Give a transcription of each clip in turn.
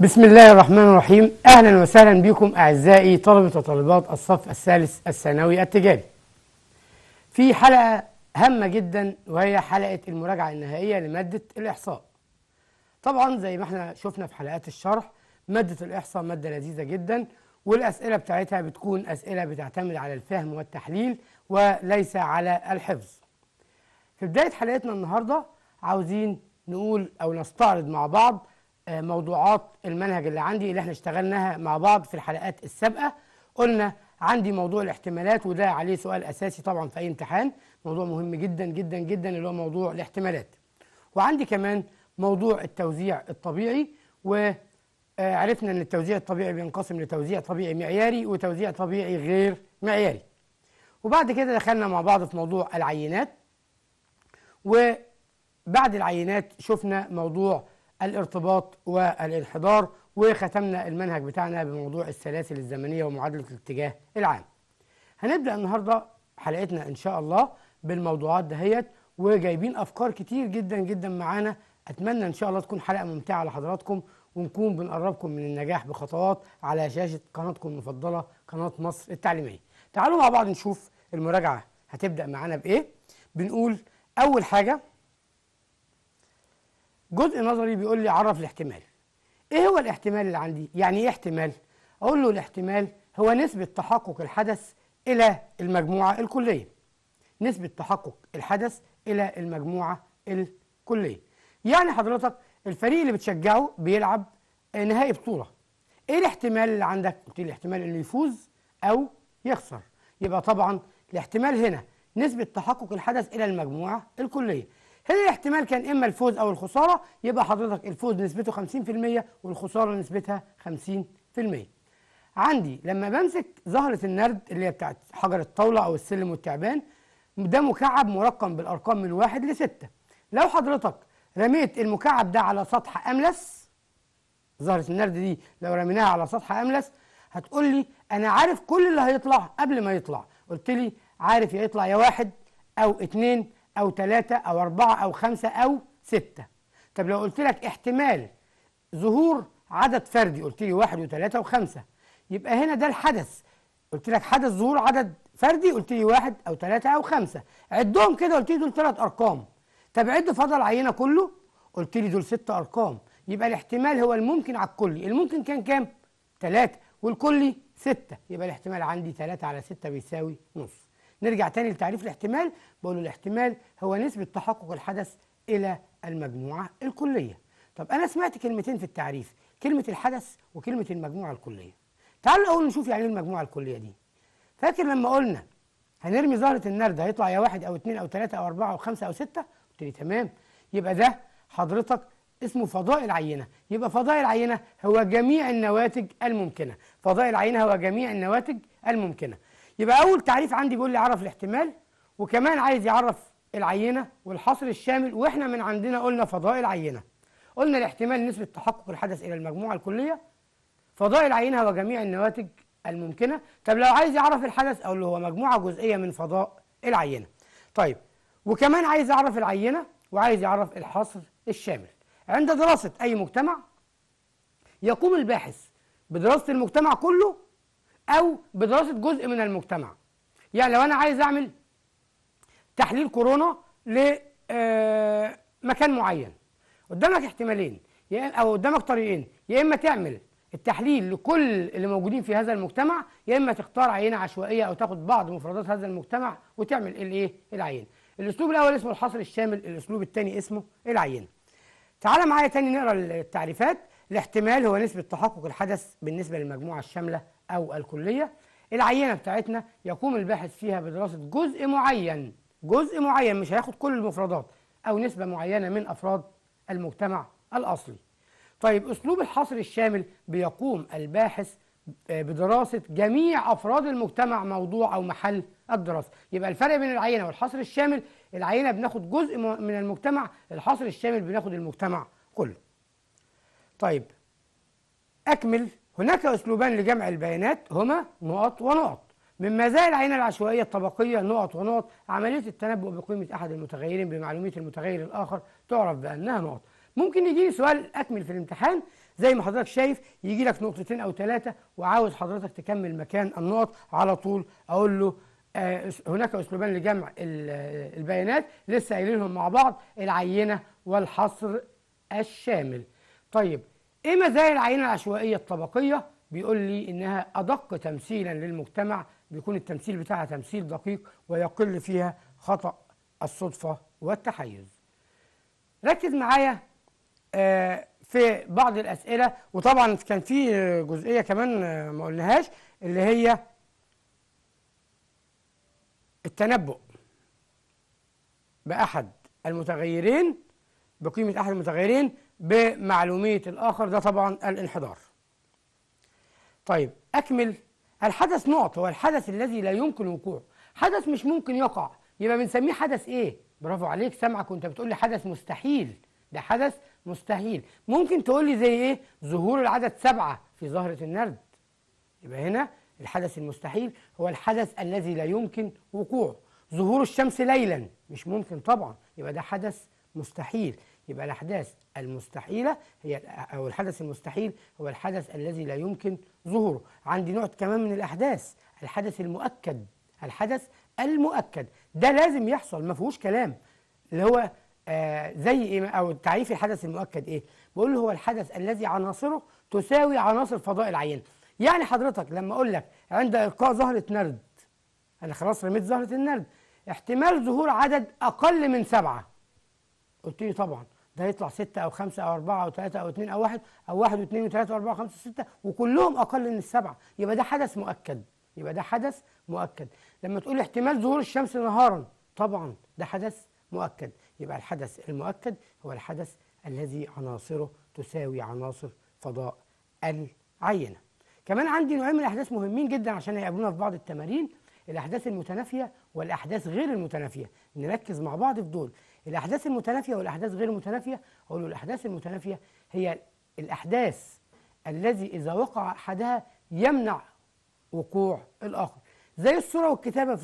بسم الله الرحمن الرحيم أهلا وسهلا بكم أعزائي طلبة وطالبات الصف الثالث الثانوي التجاري في حلقة هامة جدا وهي حلقة المراجعة النهائية لمادة الإحصاء طبعا زي ما احنا شفنا في حلقات الشرح مادة الإحصاء مادة لذيذة جدا والأسئلة بتاعتها بتكون أسئلة بتعتمد على الفهم والتحليل وليس على الحفظ في بداية حلقتنا النهاردة عاوزين نقول أو نستعرض مع بعض آه، موضوعات المنهج اللي عندي اللي احنا اشتغلناها مع بعض في الحلقات السابقه قلنا عندي موضوع الاحتمالات وده عليه سؤال اساسي طبعا في اي امتحان موضوع مهم جدا جدا جدا اللي هو موضوع الاحتمالات وعندي كمان موضوع التوزيع الطبيعي وعرفنا آه، ان التوزيع الطبيعي بينقسم لتوزيع طبيعي معياري وتوزيع طبيعي غير معياري وبعد كده دخلنا مع بعض في موضوع العينات وبعد العينات شفنا موضوع الارتباط والانحدار وختمنا المنهج بتاعنا بموضوع السلاسل الزمنية ومعادلة الاتجاه العام هنبدأ النهاردة حلقتنا إن شاء الله بالموضوعات دهيت وجايبين أفكار كتير جدا جدا معانا أتمنى إن شاء الله تكون حلقة ممتعة لحضراتكم ونكون بنقربكم من النجاح بخطوات على شاشة قناتكم المفضلة قناة مصر التعليمية تعالوا مع بعض نشوف المراجعة هتبدأ معانا بإيه بنقول أول حاجة جزء نظري بيقول لي عرف الاحتمال ايه هو الاحتمال اللي عندي يعني ايه احتمال اقول له الاحتمال هو نسبه تحقق الحدث الى المجموعه الكليه نسبه تحقق الحدث الى المجموعه الكليه يعني حضرتك الفريق اللي بتشجعه بيلعب نهائي بطوله ايه الاحتمال اللي عندك قلت لي الاحتمال انه يفوز او يخسر يبقى طبعا الاحتمال هنا نسبه تحقق الحدث الى المجموعه الكليه هنا الاحتمال كان اما الفوز او الخساره يبقى حضرتك الفوز نسبته 50% والخساره نسبتها 50% عندي لما بمسك زهره النرد اللي هي بتاعت حجر الطاوله او السلم والتعبان ده مكعب مرقم بالارقام من واحد لسته لو حضرتك رميت المكعب ده على سطح املس زهره النرد دي لو رميناها على سطح املس هتقول لي انا عارف كل اللي هيطلع قبل ما يطلع قلت لي عارف يا يطلع يا واحد او اتنين أو ثلاثة أو أربعة أو خمسة أو ستة طب لو قلت لك احتمال ظهور عدد فردي قلت لي واحد وثلاثة وخمسة يبقى هنا ده الحدث قلت لك حدث ظهور عدد فردي قلت لي واحد أو ثلاثة أو خمسة عدهم كده قلت لي دول ثلاث أرقام طب عد فضل عينة كله قلت لي دول ست أرقام يبقى الاحتمال هو الممكن على الكلي الممكن كان كام؟ ثلاثة والكلي ستة يبقى الاحتمال عندي ثلاثة على ستة بيساوي نص نرجع تاني لتعريف الاحتمال بقول الاحتمال هو نسبة تحقق الحدث إلى المجموعة الكلية طب أنا سمعت كلمتين في التعريف كلمة الحدث وكلمة المجموعة الكلية تعالوا الأول نشوف يعني إيه المجموعة الكلية دي فاكر لما قلنا هنرمي زهرة النرد هيطلع يا واحد أو اتنين أو تلاتة أو أربعة أو خمسة أو ستة قلت لي تمام يبقى ده حضرتك اسمه فضاء العينة يبقى فضاء العينة هو جميع النواتج الممكنة فضاء العينة هو جميع النواتج الممكنة يبقى أول تعريف عندي بيقول لي عرف الاحتمال وكمان عايز يعرف العينة والحصر الشامل وإحنا من عندنا قلنا فضاء العينة قلنا الاحتمال نسبة تحقق الحدث إلى المجموعة الكلية فضاء العينة وجميع النواتج الممكنة طب لو عايز يعرف الحدث أو اللي هو مجموعة جزئية من فضاء العينة طيب وكمان عايز يعرف العينة وعايز يعرف الحصر الشامل عند دراسة أي مجتمع يقوم الباحث بدراسة المجتمع كله أو بدراسة جزء من المجتمع يعني لو أنا عايز أعمل تحليل كورونا لمكان آه، معين قدامك احتمالين أو قدامك طريقين يا إما تعمل التحليل لكل اللي موجودين في هذا المجتمع يا اما تختار عينه عشوائيه او تاخد بعض مفردات هذا المجتمع وتعمل الايه العينه الاسلوب الاول اسمه الحصر الشامل الاسلوب الثاني اسمه العينه تعال معايا تاني نقرا التعريفات الاحتمال هو نسبه تحقق الحدث بالنسبه للمجموعه الشامله أو الكلية العينة بتاعتنا يقوم الباحث فيها بدراسة جزء معين جزء معين مش هياخد كل المفردات أو نسبة معينة من أفراد المجتمع الأصلي طيب أسلوب الحصر الشامل بيقوم الباحث آه، بدراسة جميع أفراد المجتمع موضوع أو محل الدراسة يبقى الفرق بين العينة والحصر الشامل العينة بناخد جزء من المجتمع الحصر الشامل بناخد المجتمع كله طيب أكمل هناك أسلوبان لجمع البيانات هما نقط ونقط من مزايا العينة العشوائية الطبقية نقط ونقط عملية التنبؤ بقيمة أحد المتغيرين بمعلومية المتغير الآخر تعرف بأنها نقط ممكن يجي لي سؤال أكمل في الامتحان زي ما حضرتك شايف يجي لك نقطتين أو ثلاثة وعاوز حضرتك تكمل مكان النقط على طول أقول له آه، هناك أسلوبان لجمع البيانات لسه قايلينهم مع بعض العينة والحصر الشامل طيب ايه مزايا العينه العشوائيه الطبقيه بيقول لي انها ادق تمثيلا للمجتمع بيكون التمثيل بتاعها تمثيل دقيق ويقل فيها خطا الصدفه والتحيز ركز معايا آه، في بعض الاسئله وطبعا كان في جزئيه كمان آه، ما قلناهاش اللي هي التنبؤ باحد المتغيرين بقيمه احد المتغيرين بمعلومية الآخر ده طبعا الانحدار طيب أكمل الحدث نقط هو الحدث الذي لا يمكن وقوعه حدث مش ممكن يقع يبقى بنسميه حدث إيه؟ برافو عليك سامعك وأنت بتقول لي حدث مستحيل ده حدث مستحيل ممكن تقول لي زي إيه؟ ظهور العدد سبعة في ظاهرة النرد يبقى هنا الحدث المستحيل هو الحدث الذي لا يمكن وقوعه ظهور الشمس ليلا مش ممكن طبعا يبقى ده حدث مستحيل يبقى الأحداث المستحيلة هي أو الحدث المستحيل هو الحدث الذي لا يمكن ظهوره عندي نوع كمان من الأحداث الحدث المؤكد الحدث المؤكد ده لازم يحصل ما فيهوش كلام اللي هو آه زي ايه او تعريف الحدث المؤكد ايه بقول هو الحدث الذي عناصره تساوي عناصر فضاء العينه يعني حضرتك لما اقول لك عند القاء زهره نرد انا خلاص رميت زهره النرد احتمال ظهور عدد اقل من سبعه قلت لي طبعا ده يطلع ستة أو خمسة أو أربعة أو ثلاثة أو اثنين أو واحد أو واحد واثنين وثلاثة وأربعة وخمسة وستة وكلهم أقل من السبعة يبقى ده حدث مؤكد يبقى ده حدث مؤكد لما تقول احتمال ظهور الشمس نهارا طبعا ده حدث مؤكد يبقى الحدث المؤكد هو الحدث الذي عناصره تساوي عناصر فضاء العينة كمان عندي نوعين من الأحداث مهمين جدا عشان هيقابلونا في بعض التمارين الأحداث المتنافية والأحداث غير المتنافية نركز مع بعض في دول الأحداث المتنافية والأحداث غير المتنافية أقول الأحداث المتنافية هي الأحداث الذي إذا وقع أحدها يمنع وقوع الآخر زي الصورة والكتابة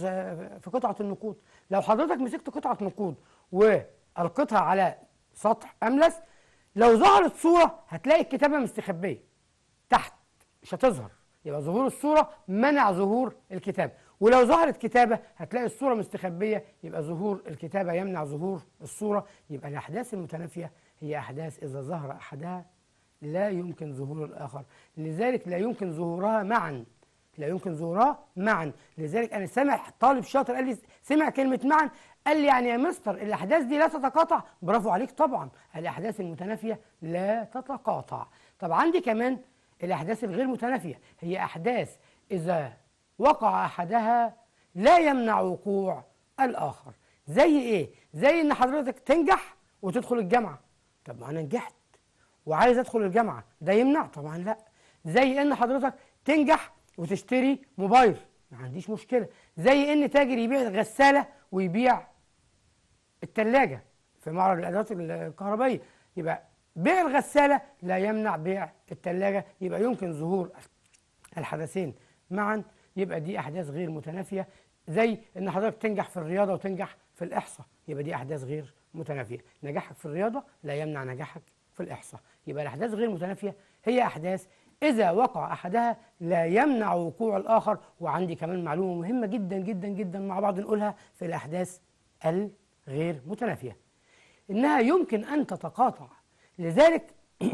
في قطعة النقود لو حضرتك مسكت قطعة نقود وألقيتها على سطح أملس لو ظهرت صورة هتلاقي الكتابة مستخبية تحت مش هتظهر يبقى ظهور الصورة منع ظهور الكتابة ولو ظهرت كتابة هتلاقي الصورة مستخبية يبقى ظهور الكتابة يمنع ظهور الصورة يبقى الأحداث المتنافية هي أحداث إذا ظهر أحدها لا يمكن ظهور الآخر لذلك لا يمكن ظهورها معا لا يمكن ظهورها معا لذلك أنا سمع طالب شاطر قال لي سمع كلمة معا قال لي يعني يا مستر الأحداث دي لا تتقاطع برافو عليك طبعا الأحداث المتنافية لا تتقاطع طب عندي كمان الأحداث الغير متنافية هي أحداث إذا وقع أحدها لا يمنع وقوع الآخر زي إيه؟ زي إن حضرتك تنجح وتدخل الجامعة طب ما أنا نجحت وعايز أدخل الجامعة ده يمنع طبعا لا زي إن حضرتك تنجح وتشتري موبايل ما عنديش مشكلة زي إن تاجر يبيع الغسالة ويبيع التلاجة في معرض الأدوات الكهربائية يبقى بيع الغسالة لا يمنع بيع التلاجة يبقى يمكن ظهور الحدثين معا يبقى دي احداث غير متنافيه زي ان حضرتك تنجح في الرياضه وتنجح في الاحصاء يبقى دي احداث غير متنافيه نجاحك في الرياضه لا يمنع نجاحك في الاحصاء يبقى الاحداث غير متنافيه هي احداث إذا وقع أحدها لا يمنع وقوع الآخر وعندي كمان معلومة مهمة جدا جدا جدا مع بعض نقولها في الأحداث الغير متنافية إنها يمكن أن تتقاطع لذلك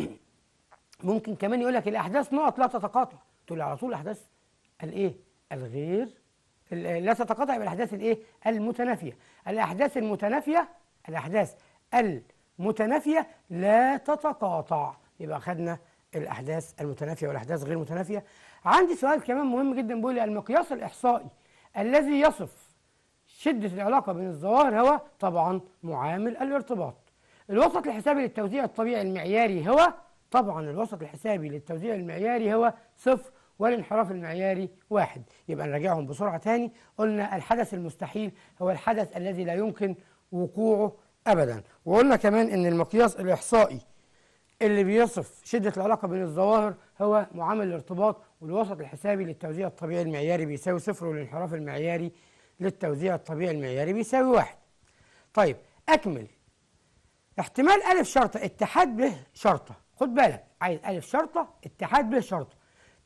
ممكن كمان يقول لك الأحداث نقط لا تتقاطع تقول على طول أحداث الإيه الغير لا تتقاطع بالاحداث الايه المتنافيه الاحداث المتنافيه الاحداث المتنافيه لا تتقاطع يبقى اخذنا الاحداث المتنافيه والاحداث غير المتنافيه عندي سؤال كمان مهم جدا بيقول المقياس الاحصائي الذي يصف شده العلاقه بين الظواهر هو طبعا معامل الارتباط الوسط الحسابي للتوزيع الطبيعي المعياري هو طبعا الوسط الحسابي للتوزيع المعياري هو صفر والانحراف المعياري واحد يبقى نراجعهم بسرعة تاني قلنا الحدث المستحيل هو الحدث الذي لا يمكن وقوعه أبدا وقلنا كمان أن المقياس الإحصائي اللي بيصف شدة العلاقة بين الظواهر هو معامل الارتباط والوسط الحسابي للتوزيع الطبيعي المعياري بيساوي صفر والانحراف المعياري للتوزيع الطبيعي المعياري بيساوي واحد طيب أكمل احتمال ألف شرطة اتحاد به شرطة خد بالك عايز ألف شرطة اتحاد به شرطة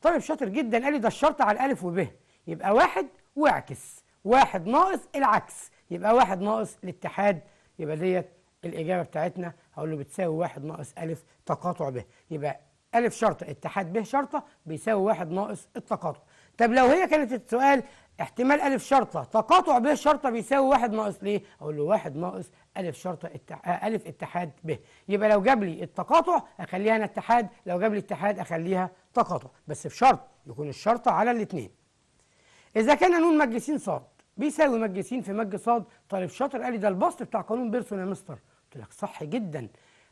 طالب شاطر جدا قال لي ده الشرط على الالف وب يبقى واحد واعكس واحد ناقص العكس يبقى واحد ناقص الاتحاد يبقى ديت الاجابه بتاعتنا هقول له بتساوي واحد ناقص الف تقاطع ب يبقى الف شرطه اتحاد ب شرطه بيساوي واحد ناقص التقاطع طب لو هي كانت السؤال احتمال ألف شرطة تقاطع ب شرطة بيساوي واحد ناقص ليه؟ أقول له واحد ناقص ألف شرطة التح... آه، ألف اتحاد ب يبقى لو جاب لي التقاطع أخليها أنا اتحاد لو جاب لي اتحاد أخليها تقاطع بس بشرط يكون الشرط على الاثنين إذا كان نون مجلسين صاد ص بيساوي مجلسين في مج ص طالب شاطر قال لي ده البسط بتاع قانون بيرسون يا مستر قلت لك صح جدا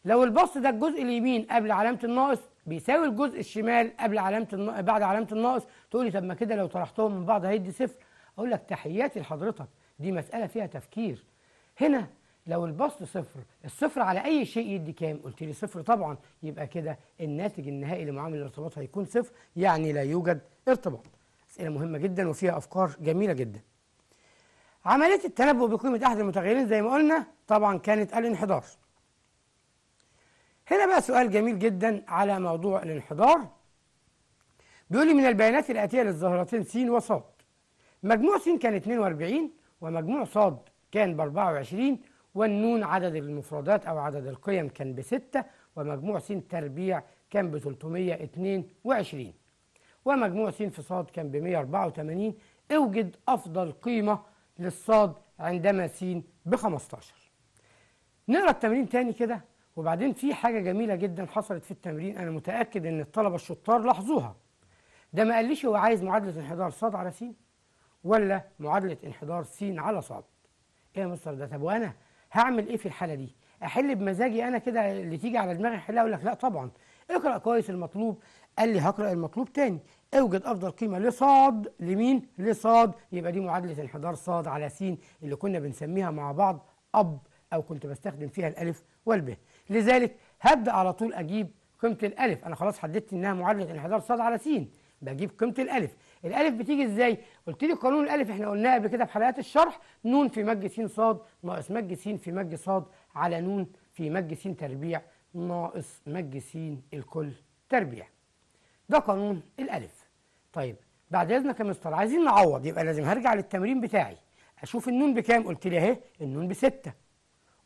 لو البسط ده الجزء اليمين قبل علامة الناقص بيساوي الجزء الشمال قبل علامة النا... بعد علامة الناقص تقول لي طب ما كده لو طرحتهم من بعض هيدي صفر أقول لك تحياتي لحضرتك دي مسألة فيها تفكير هنا لو البسط صفر الصفر على اي شيء يدي كام قلت لي صفر طبعا يبقى كده الناتج النهائي لمعامل الارتباط هيكون صفر يعني لا يوجد ارتباط اسئله مهمه جدا وفيها افكار جميله جدا عمليه التنبؤ بقيمه احد المتغيرين زي ما قلنا طبعا كانت الانحدار هنا بقى سؤال جميل جدا على موضوع الانحدار بيقول لي من البيانات الاتيه للظاهرتين س وص مجموع س كان 42 ومجموع ص كان ب 24 والنون عدد المفردات أو عدد القيم كان بستة ومجموع س تربيع كان ب 322 ومجموع س في صاد كان ب 184 اوجد أفضل قيمة للصاد عندما س ب 15 نقرا التمرين تاني كده وبعدين في حاجة جميلة جدا حصلت في التمرين أنا متأكد إن الطلبة الشطار لاحظوها ده ما قاليش هو عايز معادلة انحدار صاد على س ولا معادلة انحدار س على صاد ايه يا مستر ده طب وانا هعمل ايه في الحاله دي احل بمزاجي انا كده اللي تيجي على دماغي احلها اقول لك لا طبعا اقرا كويس المطلوب قال لي هقرا المطلوب تاني اوجد افضل قيمه لصاد لمين لصاد يبقى دي معادله انحدار صاد على س اللي كنا بنسميها مع بعض اب او كنت بستخدم فيها الالف والب لذلك هبدا على طول اجيب قيمه الالف انا خلاص حددت انها معادله انحدار صاد على س بجيب قيمه الالف الالف بتيجي ازاي قلت لي قانون الالف احنا قلناه قبل كده في حلقات الشرح نون في مج س ص ناقص مج س في مج ص على نون في مج س تربيع ناقص مج س الكل تربيع ده قانون الالف طيب بعد اذنك يا مستر عايزين نعوض يبقى لازم هرجع للتمرين بتاعي اشوف النون بكام قلت لي اهي النون بستة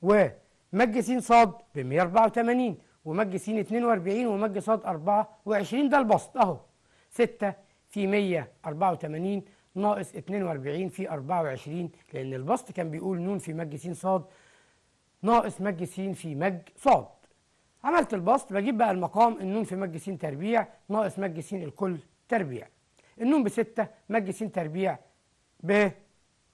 ومج س ص ب 184 ومج س 42 ومج ص 24 ده البسط اهو 6 في 184 ناقص 42 في 24 لأن البسط كان بيقول نون في مج س ص ناقص مج س في مج ص عملت البسط بجيب بقى المقام النون في مج س تربيع ناقص مج س الكل تربيع النون بستة مج س تربيع ب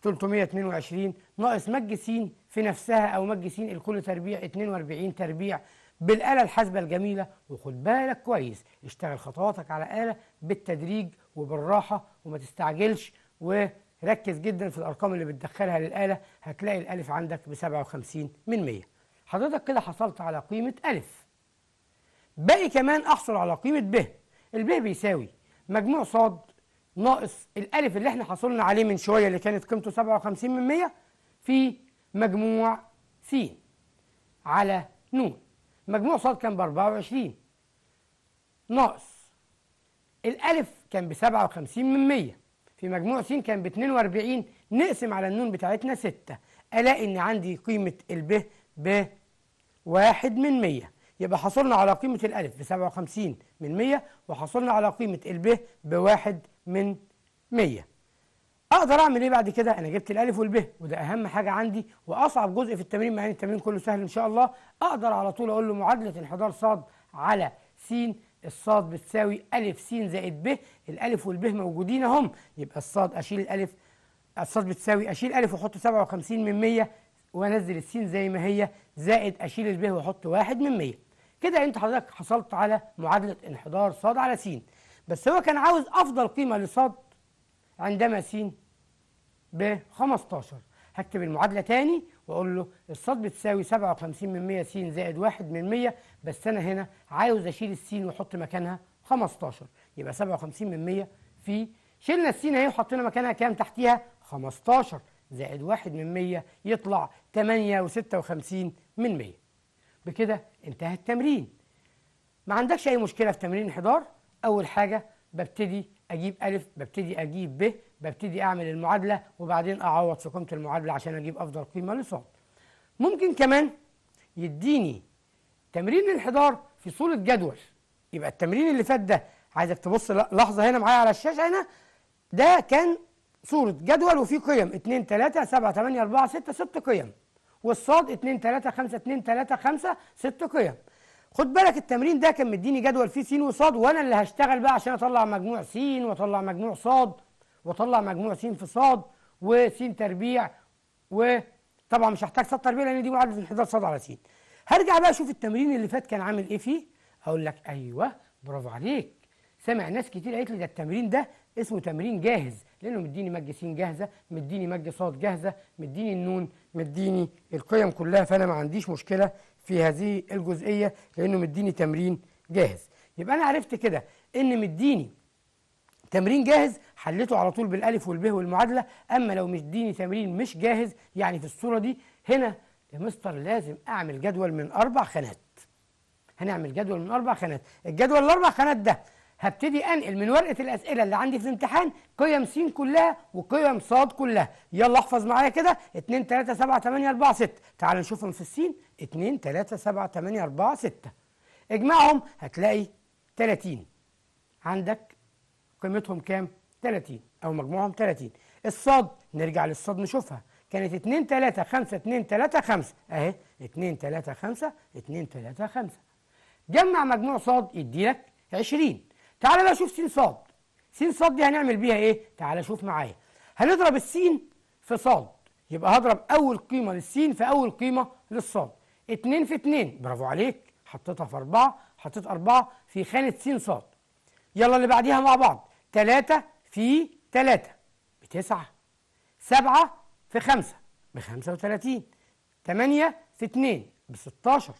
322 ناقص مج س في نفسها أو مج س الكل تربيع 42 تربيع بالآلة الحاسبة الجميلة وخد بالك كويس اشتغل خطواتك على آلة بالتدريج وبالراحه وما تستعجلش وركز جدا في الارقام اللي بتدخلها للاله هتلاقي الالف عندك ب 57 من 100 حضرتك كده حصلت على قيمه الف باقي كمان احصل على قيمه ب الب بيساوي مجموع صاد ناقص الالف اللي احنا حصلنا عليه من شويه اللي كانت قيمته 57 من 100 في مجموع س على ن مجموع صاد كان ب 24 ناقص الألف كان ب 57 من 100 في مجموع س كان ب 42 نقسم على النون بتاعتنا 6 ألاقي إن عندي قيمة الب ب 1 من 100 يبقى حصلنا على قيمة الألف ب 57 من 100 وحصلنا على قيمة الب 1 من 100 اقدر اعمل ايه بعد كده انا جبت الالف والب وده اهم حاجه عندي واصعب جزء في التمرين مع ان التمرين كله سهل ان شاء الله اقدر على طول اقول له معادله انحدار ص على س الصاد بتساوي ألف س زائد ب الألف والب موجودين أهم يبقى الصاد أشيل الألف الصاد بتساوي أشيل ألف وأحط 57 من 100 وأنزل الس زي ما هي زائد أشيل الب وأحط 1 من 100 كده أنت حضرتك حصلت على معادلة انحدار صاد على س بس هو كان عاوز أفضل قيمة لصاد عندما س ب 15 هكتب المعادلة تاني وأقول له الصاد بتساوي 57 من 100 س زائد 1 من 100 بس أنا هنا عاوز أشيل السين وأحط مكانها 15 يبقى 57 من 100 في شلنا السين اهي وحطينا مكانها كام تحتيها 15 زائد 1 من 100 يطلع 8 و56 من 100 بكده انتهى التمرين ما عندكش اي مشكله في تمرين الحضار اول حاجه ببتدي اجيب ا ببتدي اجيب ب ببتدي اعمل المعادله وبعدين اعوض في قيمه المعادله عشان اجيب افضل قيمه للسطر ممكن كمان يديني تمرين الانحدار في صوره جدول يبقى التمرين اللي فات ده عايزك تبص لحظه هنا معايا على الشاشه هنا ده كان صورة جدول وفيه قيم 2 3 7 8 4 6 6 قيم والصاد 2 3 5 2 3 5 6 قيم خد بالك التمرين ده كان مديني جدول فيه س وصاد وانا اللي هشتغل بقى عشان اطلع مجموع س واطلع مجموع صاد واطلع مجموع س في صاد وس تربيع وطبعا مش هحتاج صاد تربيع لان دي معادله انحدار صاد على س هرجع بقى اشوف التمرين اللي فات كان عامل ايه فيه هقول لك ايوه برافو عليك سامع ناس كتير قالت لي ده التمرين ده اسمه تمرين جاهز لانه مديني مج س جاهزه مديني مج صاد جاهزه مديني النون مديني القيم كلها فانا ما عنديش مشكله في هذه الجزئيه لانه مديني تمرين جاهز يبقى انا عرفت كده ان مديني تمرين جاهز حلته على طول بالالف والب والمعادله اما لو مديني تمرين مش جاهز يعني في الصوره دي هنا يا مستر لازم اعمل جدول من اربع خانات هنعمل جدول من اربع خانات الجدول الاربع خانات ده هبتدي انقل من ورقه الاسئله اللي عندي في الامتحان قيم س كلها وقيم ص كلها يلا احفظ معايا كده 2 3 7 8 4 6 تعال نشوفهم في السين 2 3 7 8 4 6 اجمعهم هتلاقي 30 عندك قيمتهم كام 30 أو مجموعهم 30 الصاد نرجع للصاد نشوفها كانت 2 3 5 2 3 5 أهي 2 3 5 2 3 5 جمع مجموع صاد يديلك 20 تعالى بقى شوف س ص س ص دي هنعمل بيها إيه؟ تعالى شوف معايا هنضرب السين في ص يبقى هضرب أول قيمة للسين في أول قيمة للصاد 2 في 2 برافو عليك حطيتها في 4 حطيت 4 في خانة س ص يلا اللي بعديها مع بعض 3 في 3 بتسعة سبعة في خمسة بخمسة وثلاثين ثمانية في اثنين بستاشر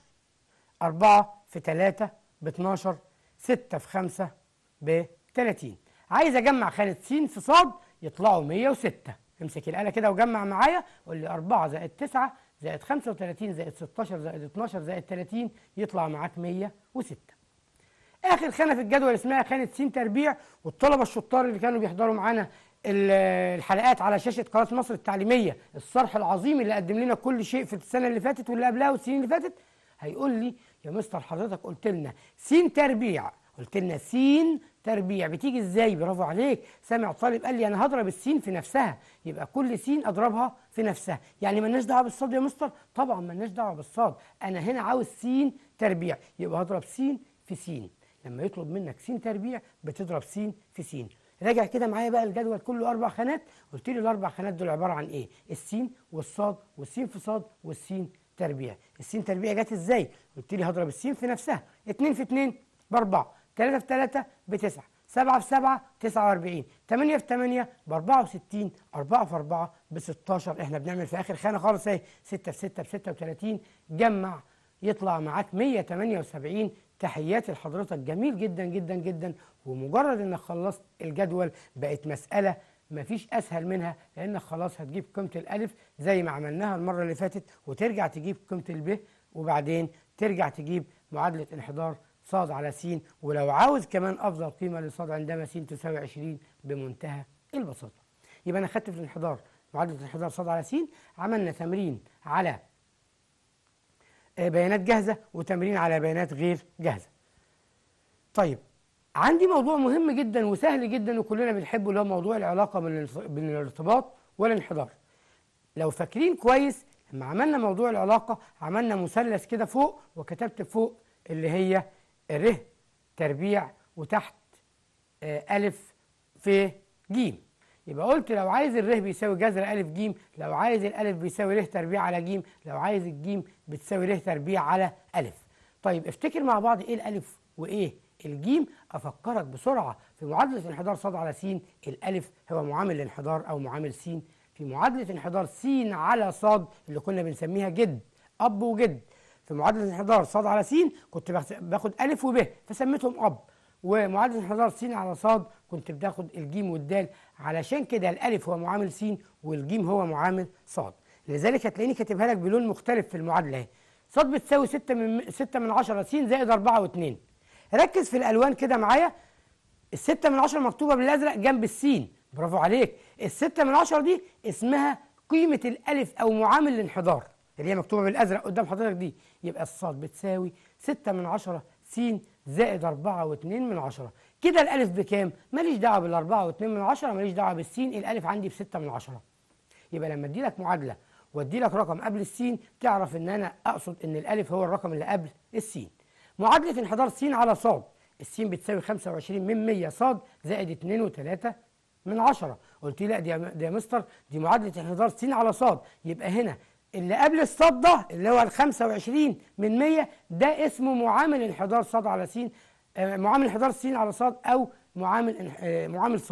أربعة في ثلاثة باتناشر ستة في خمسة بثلاثين عايز أجمع خانة س في ص يطلعوا مية وستة امسك الآلة كده وجمع معايا قول لي أربعة زائد تسعة زائد خمسة زائد ستاشر زائد 12 زائد 30 يطلع معاك مية وستة اخر خانه في الجدول اسمها خانه س تربيع والطلبه الشطار اللي كانوا بيحضروا معانا الحلقات على شاشه قناه مصر التعليميه الصرح العظيم اللي قدم لنا كل شيء في السنه اللي فاتت واللي قبلها والسنين اللي فاتت هيقول لي يا مستر حضرتك قلت لنا س تربيع قلت لنا س تربيع بتيجي ازاي برافو عليك سامع طالب قال لي انا هضرب السين في نفسها يبقى كل سين اضربها في نفسها يعني مالناش دعوه بالصاد يا مستر طبعا مالناش دعوه بالصاد انا هنا عاوز سين تربيع يبقى هضرب سين في سين لما يطلب منك س تربيع بتضرب س في س راجع كده معايا بقى الجدول كله اربع خانات قلت لي الاربع خانات دول عباره عن ايه السين والصاد والسين في صاد والسين تربيع السين تربيع جت ازاي قلت لي هضرب السين في نفسها 2 في 2 ب 4 3 في 3 ب 9 7 في 7 49 8 في 8 ب 64 4 في 4 ب 16 احنا بنعمل في اخر خانه خالص اهي 6 في 6 ب 36 جمع يطلع معاك 178 تحياتي لحضرتك جميل جدا جدا جدا ومجرد انك خلصت الجدول بقت مساله مفيش اسهل منها لانك خلاص هتجيب قيمه الالف زي ما عملناها المره اللي فاتت وترجع تجيب قيمه الب وبعدين ترجع تجيب معادله انحدار ص على س ولو عاوز كمان افضل قيمه لص عندما س تساوي 20 بمنتهى البساطه يبقى انا خدت في الانحدار معادله انحدار ص على س عملنا تمرين على آه، بيانات جاهزة وتمرين على بيانات غير جاهزة طيب عندي موضوع مهم جدا وسهل جدا وكلنا بنحبه اللي هو موضوع العلاقة بين الارتباط والانحدار لو فاكرين كويس لما عملنا موضوع العلاقة عملنا مثلث كده فوق وكتبت فوق اللي هي ر تربيع وتحت آه، ألف في ج يبقى قلت لو عايز الره بيساوي جذر ألف جيم لو عايز الألف بيساوي ره تربيع على جيم لو عايز الجيم بتساوي ره تربيع على ألف طيب افتكر مع بعض إيه الألف وإيه الجيم أفكرك بسرعة في معادلة انحدار ص على س الألف هو معامل الانحدار أو معامل س في معادلة انحدار س على ص اللي كنا بنسميها جد أب وجد في معادلة انحدار ص على س كنت باخد ألف وب فسميتهم أب ومعادلة انحدار س على ص كنت بتاخد الجيم والدال علشان كده الالف هو معامل س والجيم هو معامل ص لذلك هتلاقيني كاتبها لك بلون مختلف في المعادله اهي ص بتساوي 6 من 6 من 10 س زائد 4 و2 ركز في الالوان كده معايا 6 من 10 مكتوبة بالأزرق جنب السين برافو عليك 6 من 10 دي اسمها قيمة الألف أو معامل الانحدار اللي هي مكتوبة بالأزرق قدام حضرتك دي يبقى الصاد بتساوي 6 من 10 س زائد و واتنين من 10 كده الألف بكام؟ ماليش دعوة بالأربعة واتنين من عشرة ماليش دعوة بالسين الألف عندي بستة من عشرة يبقى لما أدي لك معادلة وأدي لك رقم قبل السين تعرف إن أنا أقصد إن الألف هو الرقم اللي قبل السين معادلة انحدار سين على صاد السين بتساوي 25 من 100 صاد زائد 2 و3 من 10 قلت لي لا دي يا مستر دي معادلة انحدار س على صاد يبقى هنا اللي قبل الصاد ده اللي هو ال 25 من 100 ده اسمه معامل انحدار صاد على س معامل انحدار س على ص او معامل آه، معامل ص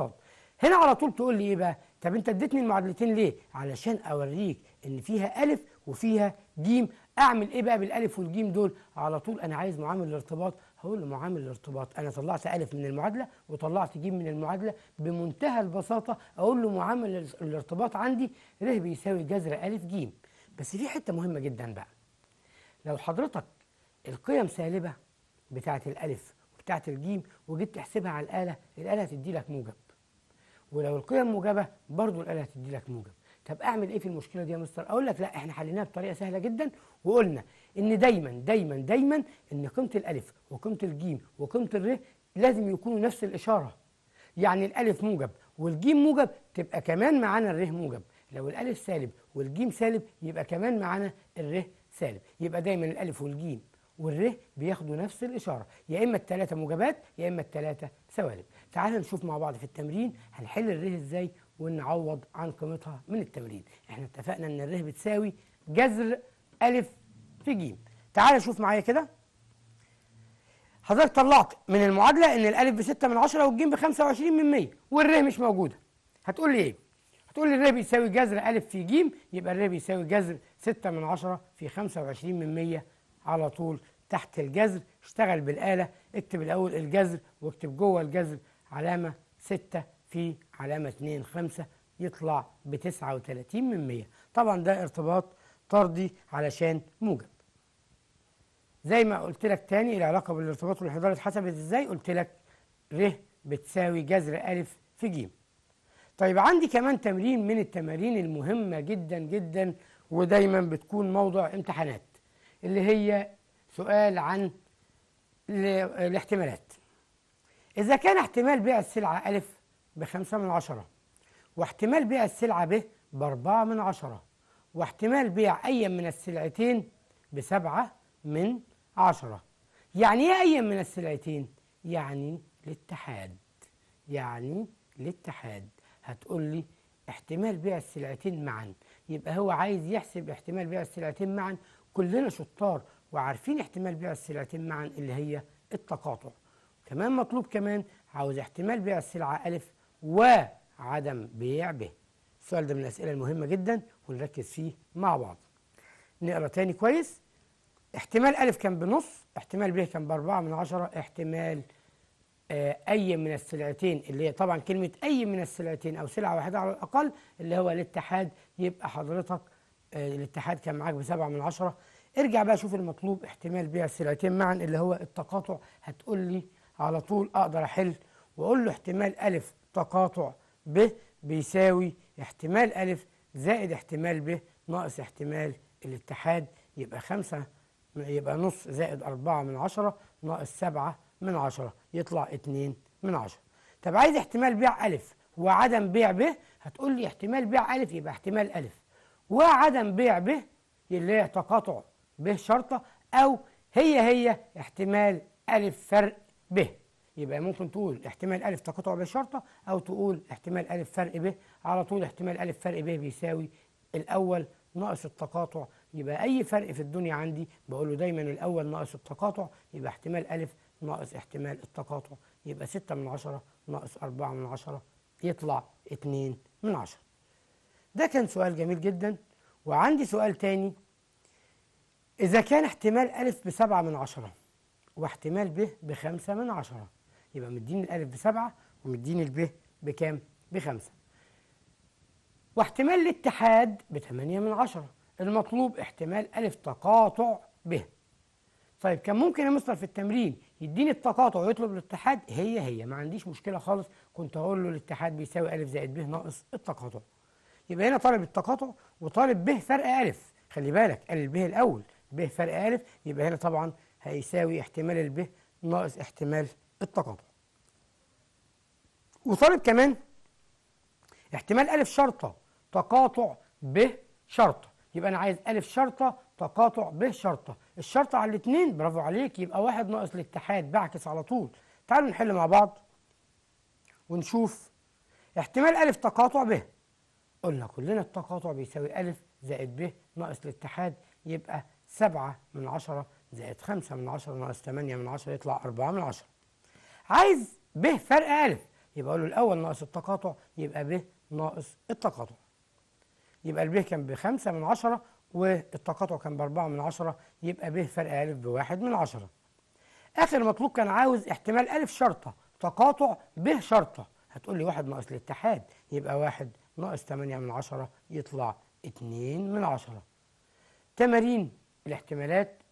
هنا على طول تقول لي ايه بقى طب انت اديتني المعادلتين ليه علشان اوريك ان فيها الف وفيها جيم اعمل ايه بقى بالالف والجيم دول على طول انا عايز معامل الارتباط هقول له معامل الارتباط انا طلعت الف من المعادله وطلعت جيم من المعادله بمنتهى البساطه اقول له معامل الارتباط عندي ر بيساوي جذر الف جيم بس في حته مهمه جدا بقى لو حضرتك القيم سالبه بتاعه الالف بتاعت الجيم وجيت تحسبها على الآلة الآلة هتدي لك موجب ولو القيم موجبة برضو الآلة هتدي لك موجب طب أعمل إيه في المشكلة دي يا مستر؟ أقول لك لا إحنا حليناها بطريقة سهلة جدا وقلنا إن دايما دايما دايما إن قيمة الألف وقيمة الجيم وقيمة الر لازم يكونوا نفس الإشارة يعني الألف موجب والجيم موجب تبقى كمان معانا الري موجب لو الألف سالب والجيم سالب يبقى كمان معانا الري سالب يبقى دايما الألف والجيم والر بياخدوا نفس الإشارة يا إما التلاتة موجبات يا إما التلاتة سوالب تعال نشوف مع بعض في التمرين هنحل الره إزاي ونعوض عن قيمتها من التمرين احنا اتفقنا ان الره بتساوي جذر ألف في جيم تعال شوف معايا كده حضرتك طلعت من المعادلة ان الألف بستة من عشرة والجيم بخمسة وعشرين من مية والره مش موجودة هتقول لي ايه؟ هتقول لي الره بيساوي جذر ألف في جيم يبقى الره بيساوي جذر ستة من عشرة في خمسة وعشرين من مية على طول تحت الجذر اشتغل بالآلة اكتب الأول الجذر واكتب جوه الجذر علامة 6 في علامة 2 5 يطلع ب 39 من 100 طبعا ده ارتباط طردي علشان موجب زي ما قلت لك تاني العلاقة بالارتباط والانحدار اتحسبت ازاي قلت لك ر بتساوي جذر أ في ج طيب عندي كمان تمرين من التمارين المهمة جدا جدا ودايما بتكون موضع امتحانات اللي هي سؤال عن الاحتمالات إذا كان احتمال بيع السلعة أ بخمسة من عشرة واحتمال بيع السلعة ب بأربعة من عشرة واحتمال بيع أي من السلعتين بسبعة من عشرة يعني إيه أي من السلعتين؟ يعني الاتحاد يعني الاتحاد هتقول لي احتمال بيع السلعتين معا يبقى هو عايز يحسب احتمال بيع السلعتين معا كلنا شطار وعارفين احتمال بيع السلعتين معا اللي هي التقاطع كمان مطلوب كمان عاوز احتمال بيع السلعة ألف وعدم بيع ب السؤال ده من الأسئلة المهمة جدا ونركز فيه مع بعض نقرأ تاني كويس احتمال ألف كان بنص احتمال ب كان بأربعة من عشرة احتمال آه، أي من السلعتين اللي هي طبعا كلمة أي من السلعتين أو سلعة واحدة على الأقل اللي هو الاتحاد يبقى حضرتك آه، الاتحاد كان معاك بسبعة من عشرة ارجع بقى شوف المطلوب احتمال بيع السلعتين معا اللي هو التقاطع هتقول لي على طول اقدر احل واقول له احتمال الف تقاطع ب بيساوي احتمال الف زائد احتمال ب ناقص احتمال الاتحاد يبقى خمسة يبقى نص زائد أربعة من عشرة ناقص سبعة من عشرة يطلع اتنين من عشرة طب عايز احتمال بيع ألف وعدم بيع ب هتقول لي احتمال بيع ألف يبقى احتمال ألف وعدم بيع ب اللي هي تقاطع ب شرطة أو هي هي احتمال ألف فرق ب يبقى ممكن تقول احتمال ألف تقاطع ب شرطة أو تقول احتمال ألف فرق ب على طول احتمال ألف فرق ب بيساوي الأول ناقص التقاطع يبقى أي فرق في الدنيا عندي بقول له دايما الأول ناقص التقاطع يبقى احتمال ألف ناقص احتمال التقاطع يبقى ستة من عشرة ناقص أربعة من عشرة يطلع اتنين من عشرة ده كان سؤال جميل جدا وعندي سؤال تاني إذا كان احتمال ألف بسبعة من عشرة واحتمال ب بخمسة من عشرة يبقى مديني الألف بسبعة ومديني الب بكام؟ بخمسة واحتمال الاتحاد بثمانية من عشرة المطلوب احتمال ألف تقاطع ب طيب كان ممكن يا مستر في التمرين يديني التقاطع ويطلب الاتحاد هي هي ما عنديش مشكله خالص كنت اقول له الاتحاد بيساوي الف زائد ب ناقص التقاطع يبقى هنا طالب التقاطع وطالب ب فرق الف خلي بالك قال ال ب الاول ب فرق الف يبقى هنا طبعا هيساوي احتمال ال ب ناقص احتمال التقاطع وطالب كمان احتمال الف شرطه تقاطع ب شرطه يبقى انا عايز الف شرطه تقاطع بالشرطه الشرطة على الاثنين برافو عليك يبقى واحد ناقص الاتحاد بعكس على طول تعالوا نحل مع بعض ونشوف احتمال ألف تقاطع ب قلنا كلنا التقاطع بيساوي ألف زائد ب ناقص الاتحاد يبقى سبعة من عشرة زائد خمسة من عشرة ناقص تمانية من عشرة يطلع أربعة من عشرة عايز ب فرق ألف يبقى له الأول ناقص التقاطع يبقى ب ناقص التقاطع يبقى الب كان بخمسة من عشرة والتقاطع كان بأربعة من عشرة يبقى ب فرق ألف بواحد من عشرة آخر مطلوب كان عاوز احتمال ألف شرطة تقاطع ب شرطة هتقول لي واحد ناقص الاتحاد يبقى واحد ناقص تمانية من عشرة يطلع اتنين من عشرة تمارين الاحتمالات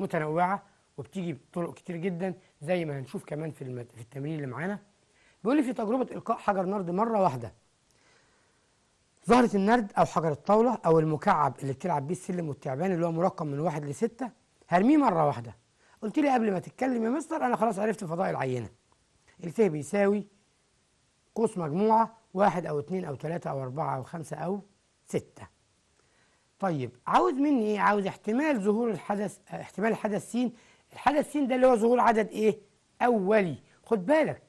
متنوعة وبتيجي بطرق كتير جدا زي ما هنشوف كمان في, في التمرين اللي معانا بيقول لي في تجربة إلقاء حجر نرد مرة واحدة ظهرة النرد أو حجر الطاولة أو المكعب اللي بتلعب بيه السلم والتعبان اللي هو مرقم من واحد لستة هرميه مرة واحدة قلت لي قبل ما تتكلم يا مستر أنا خلاص عرفت فضاء العينة الفيه بيساوي قوس مجموعة واحد أو اتنين أو تلاتة أو أربعة أو خمسة أو ستة طيب عاوز مني إيه؟ عاوز احتمال ظهور الحدث احتمال الحدث سين الحدث سين ده اللي هو ظهور عدد إيه؟ أولي خد بالك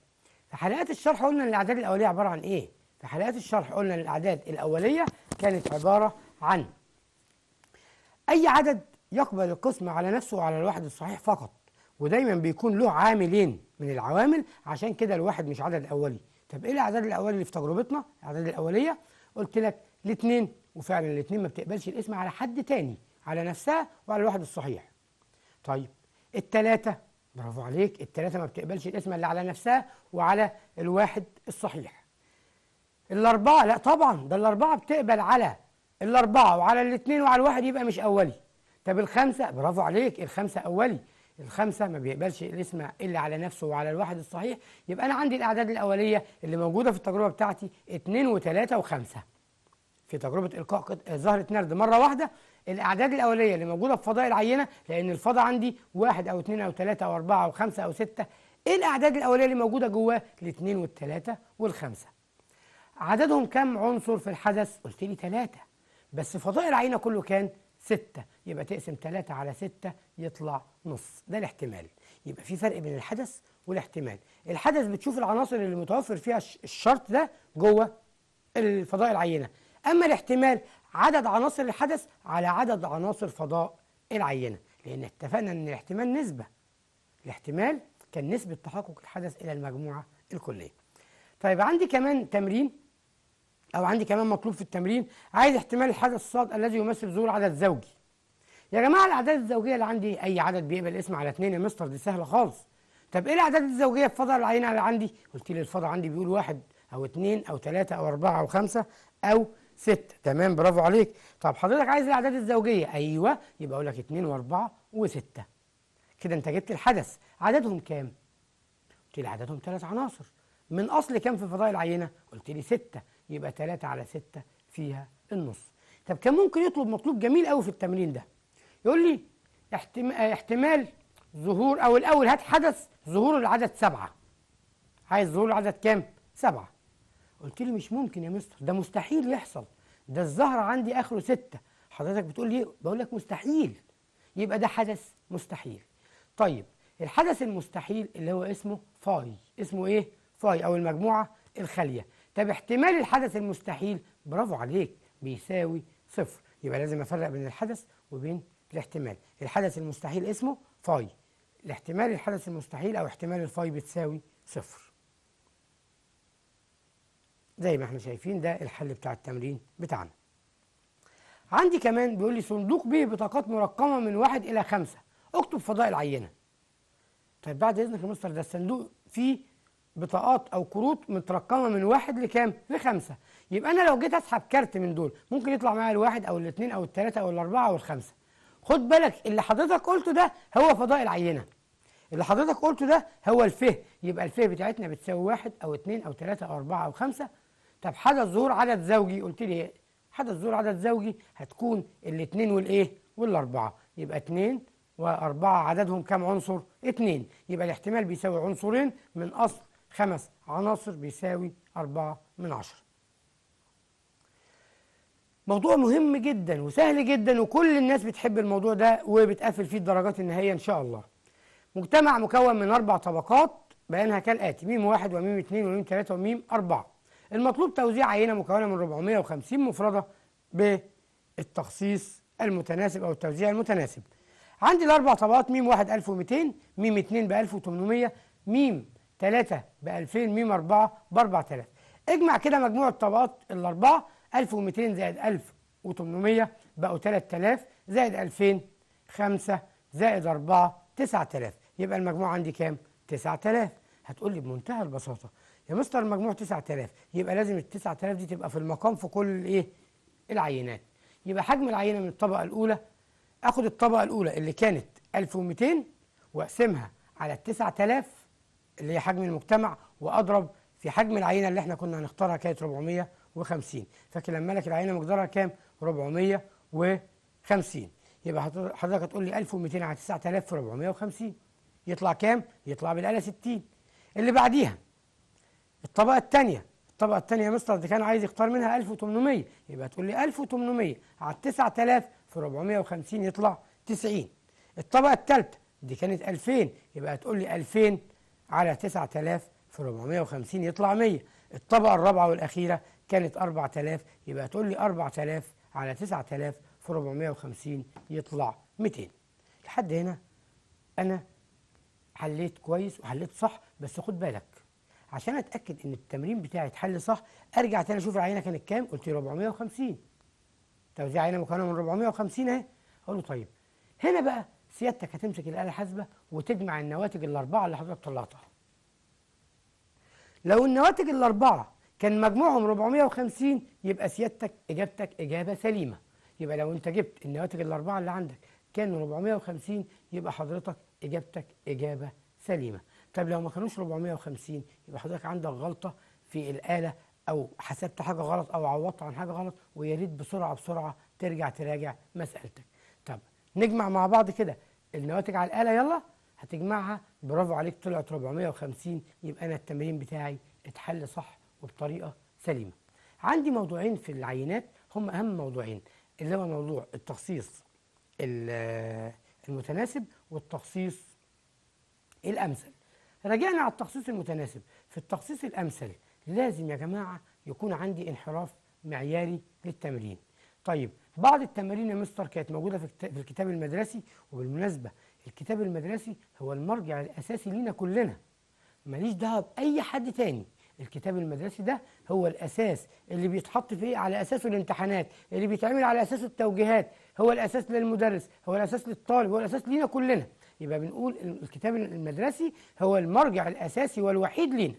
في حلقات الشرح قلنا إن الأعداد الأولية عبارة عن إيه؟ في حلقات الشرح قلنا ان الاعداد الاوليه كانت عباره عن اي عدد يقبل القسم على نفسه وعلى الواحد الصحيح فقط ودايما بيكون له عاملين من العوامل عشان كده الواحد مش عدد اولي طب ايه الاعداد الاولي اللي في تجربتنا الاعداد الاوليه قلت لك الاثنين وفعلا الاثنين ما بتقبلش الاسم على حد تاني على نفسها وعلى الواحد الصحيح طيب الثلاثه برافو عليك الثلاثه ما بتقبلش الاسم اللي على نفسها وعلى الواحد الصحيح الأربعة لا طبعا ده الأربعة بتقبل على الأربعة وعلى الاثنين وعلى الواحد يبقى مش أولي طب الخمسة برافو عليك الخمسة أولي الخمسة ما بيقبلش الاسم إلا على نفسه وعلى الواحد الصحيح يبقى أنا عندي الأعداد الأولية اللي موجودة في التجربة بتاعتي اتنين وتلاتة وخمسة في تجربة إلقاء زهرة آه، نرد مرة واحدة الأعداد الأولية اللي موجودة في فضاء العينة لأن الفضاء عندي واحد أو اتنين أو تلاتة أو أربعة أو خمسة أو ستة إيه الأعداد الأولية اللي موجودة جواه الاتنين والتلاتة والخمسة عددهم كم عنصر في الحدث؟ قلت لي ثلاثة بس فضاء العينة كله كان ستة يبقى تقسم ثلاثة على ستة يطلع نص ده الاحتمال يبقى في فرق بين الحدث والاحتمال الحدث بتشوف العناصر اللي متوفر فيها الشرط ده جوه الفضاء العينة أما الاحتمال عدد عناصر الحدث على عدد عناصر فضاء العينة لأن اتفقنا أن الاحتمال نسبة الاحتمال كان نسبة تحقق الحدث إلى المجموعة الكلية طيب عندي كمان تمرين أو عندي كمان مطلوب في التمرين عايز احتمال الحدث الصاد الذي يمثل ظهور عدد زوجي يا جماعة الأعداد الزوجية اللي عندي أي عدد بيقبل اسم على اتنين يا مستر دي سهلة خالص طب إيه الأعداد الزوجية في فضل العينة اللي عندي؟ قلت لي الفضل عندي بيقول واحد أو اتنين أو تلاتة أو أربعة أو خمسة أو ستة تمام برافو عليك طب حضرتك عايز الأعداد الزوجية أيوه يبقى أقول لك اتنين وأربعة وستة كده أنت جبت الحدث عددهم كام؟ قلت لي عددهم تلات عناصر من أصل كام في فضاء العينة؟ قلت لي ستة يبقى 3 على 6 فيها النص طب كان ممكن يطلب مطلوب جميل قوي في التمرين ده يقول لي احتمال ظهور او الاول هات حدث ظهور العدد سبعه عايز ظهور العدد كام سبعه قلت لي مش ممكن يا مستر ده مستحيل يحصل ده الزهره عندي اخره سته حضرتك بتقول لي إيه؟ بقول لك مستحيل يبقى ده حدث مستحيل طيب الحدث المستحيل اللي هو اسمه فاي اسمه ايه فاي او المجموعه الخاليه طب احتمال الحدث المستحيل برافو عليك بيساوي صفر يبقى لازم افرق بين الحدث وبين الاحتمال الحدث المستحيل اسمه فاي الاحتمال الحدث المستحيل او احتمال الفاي بتساوي صفر زي ما احنا شايفين ده الحل بتاع التمرين بتاعنا عندي كمان بيقول لي صندوق به بطاقات مرقمه من واحد الى خمسه اكتب فضاء العينه طيب بعد اذنك يا مستر ده الصندوق فيه بطاقات او كروت مترقمه من واحد لكام؟ لخمسه يبقى انا لو جيت اسحب كارت من دول ممكن يطلع معايا الواحد او الاثنين او الثلاثه او الاربعه او الخمسه خد بالك اللي حضرتك قلته ده هو فضاء العينه اللي حضرتك قلته ده هو الفه يبقى الفه بتاعتنا بتساوي واحد او اثنين او ثلاثه او اربعه او خمسه طب حدث ظهور عدد زوجي قلت لي حدث ظهور عدد زوجي هتكون الاثنين والايه؟ والاربعه يبقى اثنين واربعه عددهم كام عنصر؟ اثنين يبقى الاحتمال بيساوي عنصرين من اصل خمس عناصر بيساوي أربعة من عشرة موضوع مهم جدا وسهل جدا وكل الناس بتحب الموضوع ده وبتقفل فيه الدرجات النهائية إن شاء الله مجتمع مكون من أربع طبقات بيانها كالآتي ميم واحد وميم اتنين وميم تلاتة وميم أربعة المطلوب توزيع عينة مكونة من 450 مفردة بالتخصيص المتناسب أو التوزيع المتناسب عندي الأربع طبقات ميم واحد 1200 ميم اتنين ب 1800 ميم 3 ب 2000 م 4 ب 4000 اجمع كده مجموع الطبقات الاربعه 1200 زائد 1800 بقوا 3000 زائد 2000 5 زائد 4 9000 يبقى المجموع عندي كام 9000 هتقول لي بمنتهى البساطه يا مستر المجموع 9000 يبقى لازم ال 9000 دي تبقى في المقام في كل ايه العينات يبقى حجم العينه من الطبقه الاولى اخد الطبقه الاولى اللي كانت 1200 واقسمها على ال 9000 اللي هي حجم المجتمع واضرب في حجم العينه اللي احنا كنا هنختارها كانت 450 فاكر لما لك العينه مقدارها كام 450 يبقى حضرتك هتقول لي 1200 على 9450 يطلع كام يطلع بالاله 60 اللي بعديها الطبقه الثانيه الطبقه الثانيه يا مستر ده كان عايز يختار منها 1800 يبقى تقول لي 1800 على 9000 في 450 يطلع 90 الطبقه الثالثه دي كانت 2000 يبقى هتقول لي 2000 على 9450 يطلع 100 الطبقة الرابعة والأخيرة كانت 4000 يبقى تقول لي 4000 على 9450 يطلع 200 لحد هنا أنا حليت كويس وحليت صح بس خد بالك عشان اتاكد ان التمرين بتاعي اتحل صح ارجع تاني اشوف العينه كانت كام قلت لي 450 توزيع عينه مكونه من 450 اهي اقول له طيب هنا بقى سيادتك هتمسك الآلة الحاسبة وتجمع النواتج الأربعة اللي حضرتك طلعتها لو النواتج الأربعة كان مجموعهم 450 يبقى سيادتك إجابتك إجابة سليمة يبقى لو أنت جبت النواتج الأربعة اللي عندك كانوا 450 يبقى حضرتك إجابتك إجابة سليمة طب لو ما كانوش 450 يبقى حضرتك عندك غلطة في الآلة أو حسبت حاجة غلط أو عوضت عن حاجة غلط ويا ريت بسرعة بسرعة ترجع تراجع مسألتك نجمع مع بعض كده النواتج على الآلة يلا هتجمعها برافو عليك طلعت 450 يبقى أنا التمرين بتاعي اتحل صح وبطريقة سليمة عندي موضوعين في العينات هم أهم موضوعين اللي هو موضوع التخصيص المتناسب والتخصيص الأمثل رجعنا على التخصيص المتناسب في التخصيص الأمثل لازم يا جماعة يكون عندي انحراف معياري للتمرين طيب بعض التمارين يا مستر كانت موجودة في الكتاب المدرسي وبالمناسبة الكتاب المدرسي هو المرجع الأساسي لينا كلنا ماليش دعوة بأي حد تاني الكتاب المدرسي ده هو الأساس اللي بيتحط فيه على أساسه الامتحانات اللي بيتعمل على أساسه التوجيهات هو الأساس للمدرس هو الأساس للطالب هو الأساس لينا كلنا يبقى بنقول الكتاب المدرسي هو المرجع الأساسي والوحيد لينا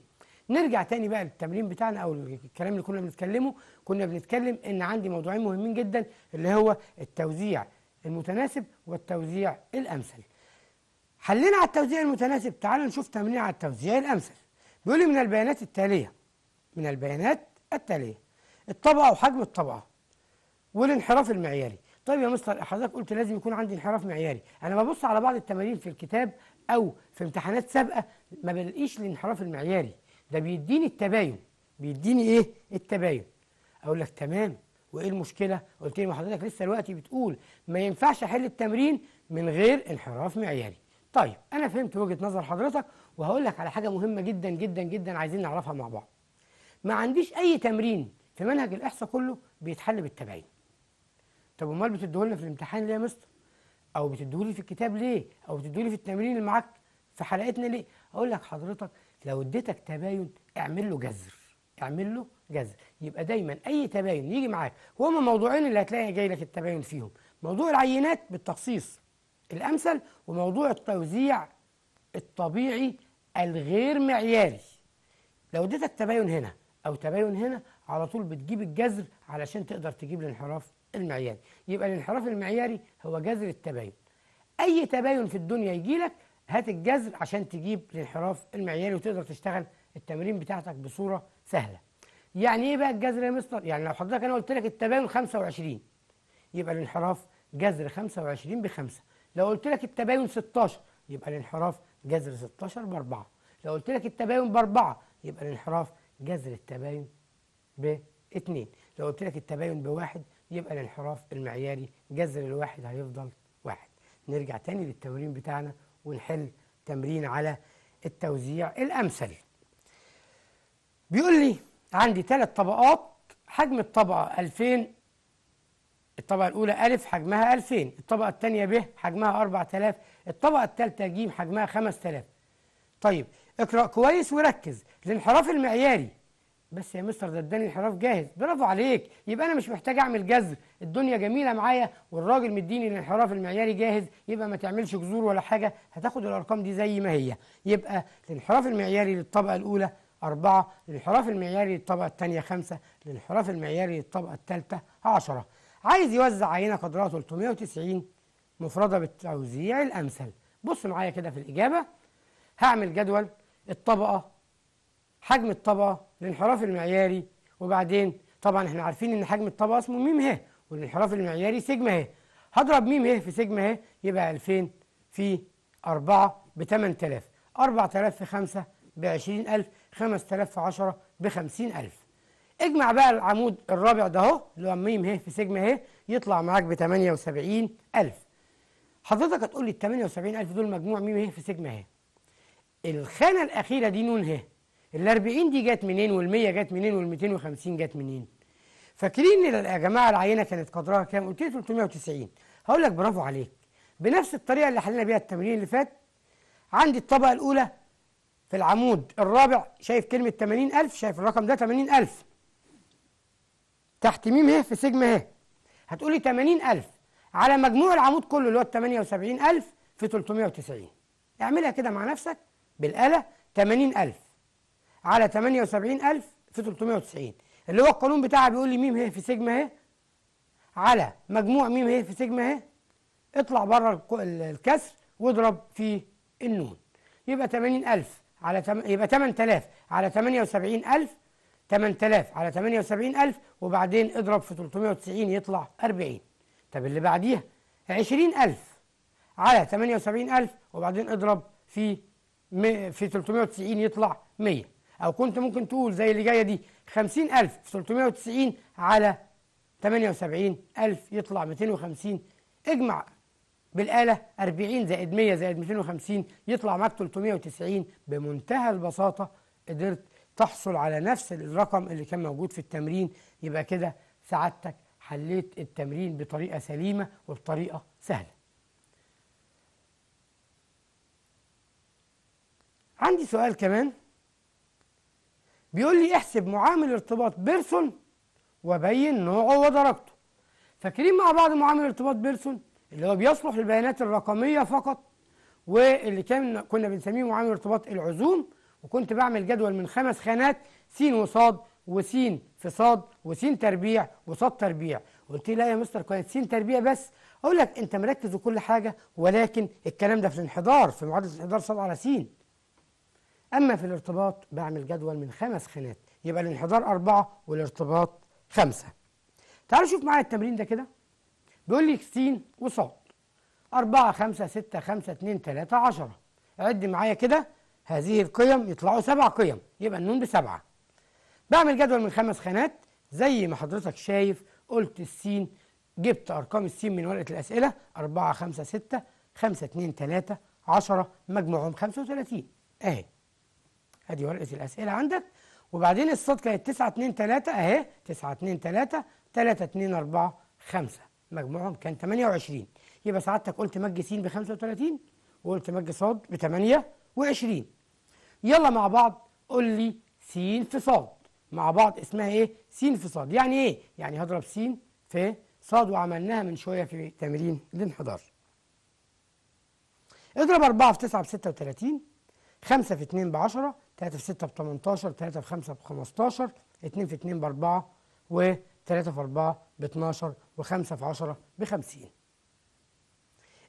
نرجع تاني بقى للتمرين بتاعنا او الكلام اللي كنا بنتكلمه كنا بنتكلم ان عندي موضوعين مهمين جدا اللي هو التوزيع المتناسب والتوزيع الامثل حلينا على التوزيع المتناسب تعالوا نشوف تمرين على التوزيع الامثل بيقول لي من البيانات التاليه من البيانات التاليه الطبقه وحجم الطبقه والانحراف المعياري طيب يا مستر حضرتك قلت لازم يكون عندي انحراف معياري انا ببص على بعض التمارين في الكتاب او في امتحانات سابقه ما بلاقيش الانحراف المعياري ده بيديني التباين بيديني ايه التباين اقول لك تمام وايه المشكله قلت لي ما حضرتك لسه دلوقتي بتقول ما ينفعش احل التمرين من غير انحراف معياري طيب انا فهمت وجهه نظر حضرتك وهقول لك على حاجه مهمه جدا جدا جدا عايزين نعرفها مع بعض ما عنديش اي تمرين في منهج الاحصاء كله بيتحل بالتباين طب امال بتديهولنا في الامتحان ليه يا مستر او بتديهولي في الكتاب ليه او بتديهولي في التمرين اللي معاك في حلقتنا ليه اقول لك حضرتك لو اديتك تباين اعمل له جذر اعمل له جذر يبقى دايما اي تباين يجي معاك وهما الموضوعين اللي هتلاقي جاي لك التباين فيهم موضوع العينات بالتخصيص الامثل وموضوع التوزيع الطبيعي الغير معياري لو اديتك تباين هنا او تباين هنا على طول بتجيب الجذر علشان تقدر تجيب الانحراف المعياري يبقى الانحراف المعياري هو جذر التباين اي تباين في الدنيا يجي لك هات الجذر عشان تجيب الانحراف المعياري وتقدر تشتغل التمرين بتاعتك بصوره سهله. يعني ايه بقى الجذر يا مستر؟ يعني لو حضرتك انا قلت لك التباين 25 يبقى الانحراف جذر 25 ب 5 لو قلت لك التباين 16 يبقى الانحراف جذر 16 ب 4 لو قلت لك التباين ب 4 يبقى الانحراف جذر التباين ب 2 لو قلت لك التباين بواحد يبقى الانحراف المعياري جذر الواحد هيفضل واحد نرجع تاني للتمرين بتاعنا ونحل تمرين على التوزيع الأمثل بيقول لي عندي ثلاث طبقات حجم الطبقة 2000 الطبقة الأولى ألف حجمها 2000 الطبقة الثانية ب حجمها 4000 الطبقة الثالثة ج حجمها 5000 طيب اقرأ كويس وركز الانحراف المعياري بس يا مستر ده اداني انحراف جاهز برافو عليك يبقى أنا مش محتاج أعمل جذر الدنيا جميله معايا والراجل مديني الانحراف المعياري جاهز يبقى ما تعملش جذور ولا حاجه هتاخد الارقام دي زي ما هي يبقى الانحراف المعياري للطبقه الاولى أربعة الانحراف المعياري للطبقة الثانية خمسة الانحراف المعياري للطبقة الثالثة عشرة عايز يوزع عينة قدرها 390 مفردة بالتوزيع الأمثل بص معايا كده في الإجابة هعمل جدول الطبقة حجم الطبقة الانحراف المعياري وبعدين طبعا احنا عارفين ان حجم الطبقة اسمه ميم ه والانحراف المعياري سيجما ه هضرب م ه في سيجما ه يبقى 2000 في 4 ب 8000 4000 في 5 ب 20000 5000 في 10 ب 50000 اجمع بقى العمود الرابع ده اهو اللي هو م ه في سيجما ه يطلع معاك ب 78000 حضرتك هتقول لي ال 78000 دول مجموع م ه في سيجما ه الخانه الاخيره دي ن ه ال 40 دي جت منين وال 100 جت منين وال 250 جت منين فاكرين يا جماعه العينه كانت قدرها كام؟ قلت لي 390 هقول لك برافو عليك بنفس الطريقه اللي حلينا بيها التمرين اللي فات عندي الطبقه الاولى في العمود الرابع شايف كلمه 80000 شايف الرقم ده 80000 تحت ميم اهي في سجم اهي هتقولي 80000 على مجموع العمود كله اللي هو 78000 في 390 اعملها كده مع نفسك بالآلة 80000 على 78000 في 390 اللي هو القانون بتاعها بيقول لي م ه في سيجما ه على مجموع م ه في سيجما ه اطلع بره الكسر واضرب في النون يبقى 80000 على تم... يبقى 8000 على 78000 8000 على 78000 وبعدين اضرب في 390 يطلع 40 طب اللي بعديها 20000 على 78000 وبعدين اضرب في في 390 يطلع 100 او كنت ممكن تقول زي اللي جايه دي 50000 390 على 78000 يطلع 250 اجمع بالآلة 40 زائد 100 زائد 250 يطلع معاك 390 بمنتهى البساطة قدرت تحصل على نفس الرقم اللي كان موجود في التمرين يبقى كده سعادتك حليت التمرين بطريقة سليمة وبطريقة سهلة عندي سؤال كمان بيقول لي احسب معامل ارتباط بيرسون وبين نوعه ودرجته فاكرين مع بعض معامل ارتباط بيرسون اللي هو بيصلح للبيانات الرقمية فقط واللي كان كنا بنسميه معامل ارتباط العزوم وكنت بعمل جدول من خمس خانات س وص وس في ص وس تربيع وص تربيع قلت لي لا يا مستر كانت س تربيع بس اقول لك انت مركز وكل حاجة ولكن الكلام ده في الانحدار في معادلة الانحدار صاد على س أما في الارتباط بعمل جدول من خمس خانات يبقى الانحدار أربعة والارتباط خمسة تعالوا شوف معايا التمرين ده كده بيقول لي كسين وصاد أربعة خمسة ستة خمسة اتنين تلاتة عشرة عد معايا كده هذه القيم يطلعوا سبع قيم يبقى النون بسبعة بعمل جدول من خمس خانات زي ما حضرتك شايف قلت السين جبت أرقام السين من ورقة الأسئلة أربعة خمسة ستة خمسة اتنين تلاتة عشرة مجموعهم خمسة وتلاتين أهي ادي ورقه الاسئله عندك وبعدين الصاد كانت 9 2 3 اهي 9 2 3 3 2 4 5 مجموعهم كان 28 يبقى سعادتك قلت مج س ب 35 وقلت مج ص ب 28 يلا مع بعض قول لي س في ص مع بعض اسمها ايه؟ س في ص يعني ايه؟ يعني هضرب س في ص وعملناها من شويه في تمرين الانحدار. اضرب 4 في 9 ب 36 5 في 2 ب 10 3 في 6 ب 18 3 في 5 ب 15 2 في 2 ب 4 و 3 في 4 ب 12 و5 في 10 ب 50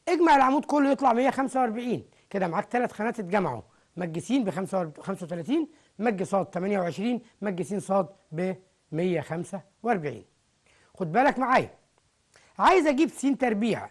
اجمع العمود كله يطلع 145 كده معاك ثلاث خانات اتجمعوا مجسين ب 35 مج ص 28 مج س ص ب 145 خد بالك معايا عايز اجيب س تربيع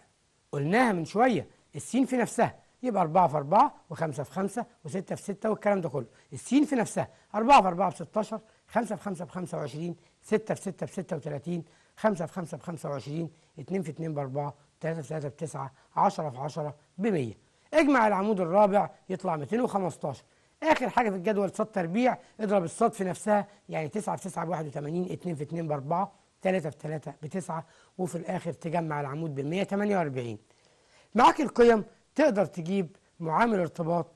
قلناها من شويه السين في نفسها يبقى 4 في 4 و5 في 5 و6 في 6 والكلام ده كله السين في نفسها 4 في 4 ب 16 5 في 5 ب 25 6 في 6 ب 36 5 في 5 ب 25 2 في 2 ب 4 3 في 3 ب 9 10 في 10 ب 100 اجمع العمود الرابع يطلع 215 اخر حاجه في الجدول صاد تربيع اضرب الصاد في نفسها يعني 9 في 9 ب 81 2 في 2 ب 4 3 في 3 ب 9 وفي الاخر تجمع العمود ب 148 معاك القيم تقدر تجيب معامل ارتباط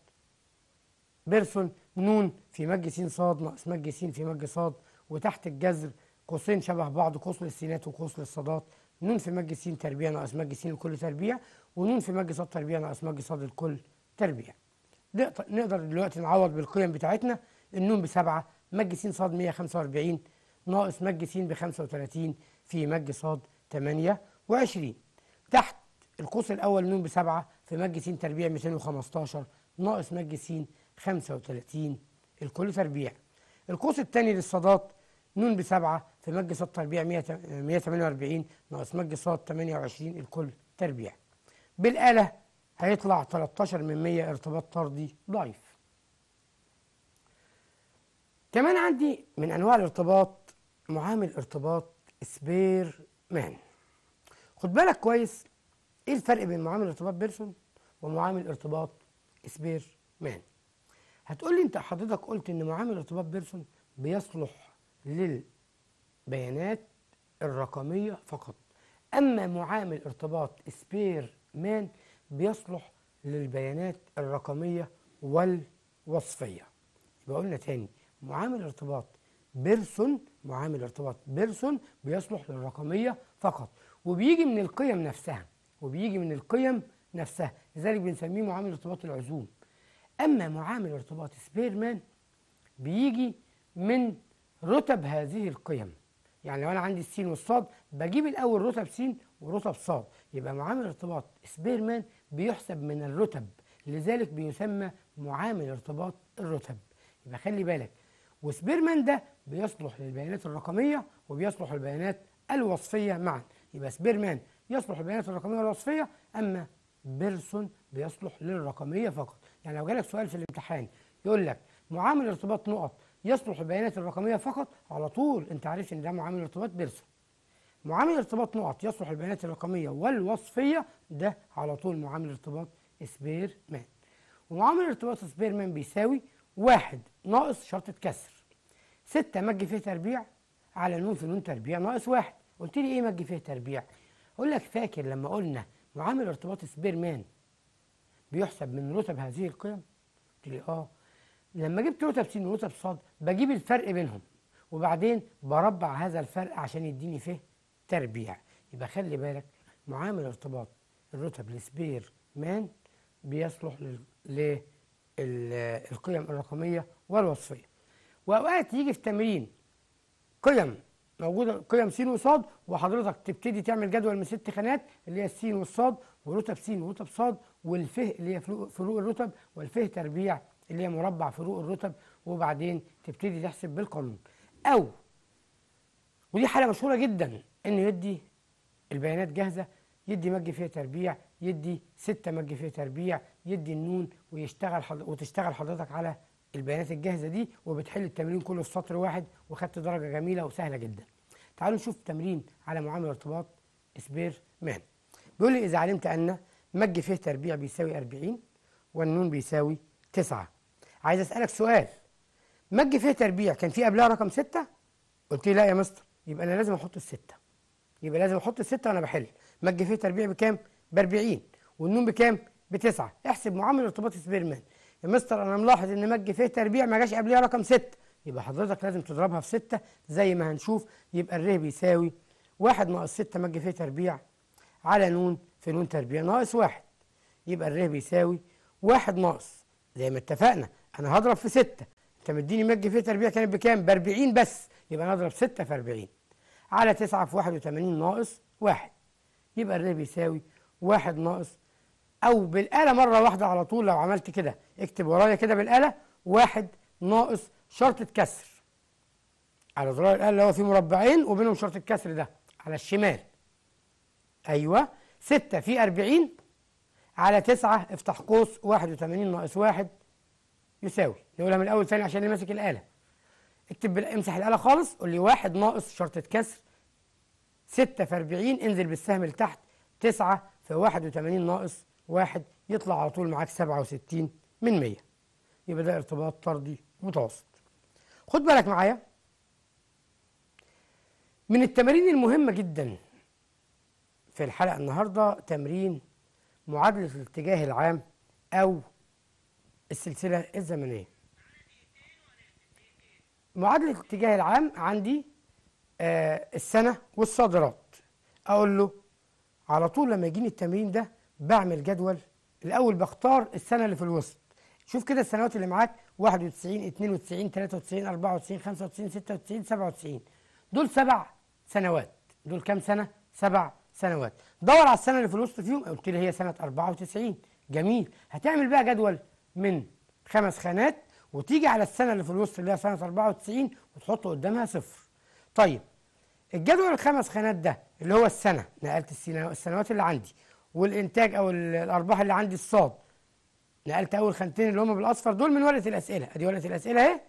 بيرسون نون في مج س صاد ناقص مج س في مج صاد وتحت الجذر قوسين شبه بعض قوس للسينات وقوس للصادات نون في مج س تربيع ناقص مج س الكل تربيع ونون في مج صاد تربيع ناقص مج صاد الكل تربيع نقدر دلوقتي نعوض بالقيم بتاعتنا النون بسبعة مج س صاد 145 ناقص مج س ب 35 في مج صاد 28 تحت القوس الأول نون بسبعة في مج س تربيع 215 ناقص مج س 35 الكل تربيع القوس الثاني للصادات ن ب 7 في مج ص تربيع 148 ناقص مج ص 28 الكل تربيع بالآلة هيطلع 13 من 100 ارتباط طردي ضعيف كمان عندي من أنواع الارتباط معامل ارتباط سبير مان خد بالك كويس ايه الفرق بين معامل ارتباط بيرسون ومعامل ارتباط سبير مان هتقول لي انت حضرتك قلت ان معامل ارتباط بيرسون بيصلح للبيانات الرقميه فقط اما معامل ارتباط سبير مان بيصلح للبيانات الرقميه والوصفيه يبقى قلنا تاني معامل ارتباط بيرسون معامل ارتباط بيرسون بيصلح للرقميه فقط وبيجي من القيم نفسها وبيجي من القيم نفسها لذلك بنسميه معامل ارتباط العزوم أما معامل ارتباط سبيرمان بيجي من رتب هذه القيم يعني لو أنا عندي السين والصاد بجيب الأول رتب سين ورتب صاد يبقى معامل ارتباط سبيرمان بيحسب من الرتب لذلك بيسمى معامل ارتباط الرتب يبقى خلي بالك وسبيرمان ده بيصلح للبيانات الرقمية وبيصلح للبيانات الوصفية معا يبقى سبيرمان يصلح البيانات الرقمية والوصفية أما بيرسون بيصلح للرقمية فقط يعني لو جالك سؤال في الامتحان يقول لك معامل ارتباط نقط يصلح البيانات الرقمية فقط على طول أنت عارف إن ده معامل ارتباط بيرسون معامل ارتباط نقط يصلح البيانات الرقمية والوصفية ده على طول معامل ارتباط سبير مان ومعامل ارتباط سبير مان بيساوي واحد ناقص شرطة كسر ستة مج فيه تربيع على نون في نون تربيع ناقص واحد قلت لي ايه مج فيه تربيع أقول لك فاكر لما قلنا وعامل ارتباط سبيرمان بيحسب من رتب هذه القيم قلت لي اه لما جبت رتب س ورتب ص بجيب الفرق بينهم وبعدين بربع هذا الفرق عشان يديني فيه تربيع يبقى خلي بالك معامل ارتباط الرتب لسبير مان بيصلح للقيم الرقميه والوصفيه واوقات يجي في تمرين قيم موجوده قيم س وص وحضرتك تبتدي تعمل جدول من ست خانات اللي هي السين والصاد ورتب س ورتب ص والفه اللي هي فروق الرتب والفه تربيع اللي هي مربع فروق الرتب وبعدين تبتدي تحسب بالقانون او ودي حاله مشهوره جدا انه يدي البيانات جاهزه يدي مج فيها تربيع يدي ستة مج فيها تربيع يدي النون ويشتغل حض... وتشتغل حضرتك على البيانات الجاهزه دي وبتحل التمرين كله في سطر واحد وخدت درجه جميله وسهله جدا تعالوا نشوف تمرين على معامل ارتباط سبير مان بيقول لي اذا علمت ان مج فيه تربيع بيساوي 40 والنون بيساوي 9 عايز اسالك سؤال مج فيه تربيع كان فيه قبلها رقم 6 قلت لي لا يا مستر يبقى انا لازم احط الستة يبقى لازم احط الستة وانا بحل مج فيه تربيع بكام ب 40 والنون بكام بتسعة احسب معامل ارتباط سبيرمان يا مستر انا ملاحظ ان مج فيه تربيع ما جاش قبليها رقم 6 يبقى حضرتك لازم تضربها في 6 زي ما هنشوف يبقى الر بيساوي 1 ناقص 6 مج فيه تربيع على ن في ن تربيع ناقص 1 يبقى الر بيساوي 1 ناقص زي ما اتفقنا انا هضرب في 6 انت مديني مج فيه تربيع كانت بكام؟ ب 40 بس يبقى انا هضرب 6 في 40 على 9 في 81 ناقص 1 يبقى الر بيساوي 1 ناقص أو بالآلة مرة واحدة على طول لو عملت كده اكتب ورايا كده بالآلة واحد ناقص شرطة كسر على زرار الآلة اللي هو فيه مربعين وبينهم شرطة كسر ده على الشمال أيوه 6 في 40 على 9 افتح قوس 81 ناقص واحد يساوي نقولها من الأول ثاني عشان اللي ماسك الآلة اكتب امسح الآلة خالص قول لي واحد ناقص شرطة كسر 6 في 40 انزل بالسهم لتحت 9 في 81 ناقص واحد يطلع على طول معاك 67 من 100 يبقى ده ارتباط طردي متوسط خد بالك معايا من التمارين المهمة جدا في الحلقة النهاردة تمرين معادلة الاتجاه العام أو السلسلة الزمنية معادلة الاتجاه العام عندي آه السنة والصادرات أقول له على طول لما يجيني التمرين ده بعمل جدول الاول بختار السنه اللي في الوسط شوف كده السنوات اللي معاك 91 92 93 94 95 96 97 دول سبع سنوات دول كام سنه سبع سنوات دور على السنه اللي في الوسط فيهم قلت لي هي سنه 94 جميل هتعمل بقى جدول من خمس خانات وتيجي على السنه اللي في الوسط اللي هي سنه 94 وتحط قدامها صفر طيب الجدول الخمس خانات ده اللي هو السنه نقلت السنوات اللي عندي والانتاج او الارباح اللي عندي الصاد نقلت اول خانتين اللي هم بالاصفر دول من ورقه الاسئله ادي ورقه الاسئله اهي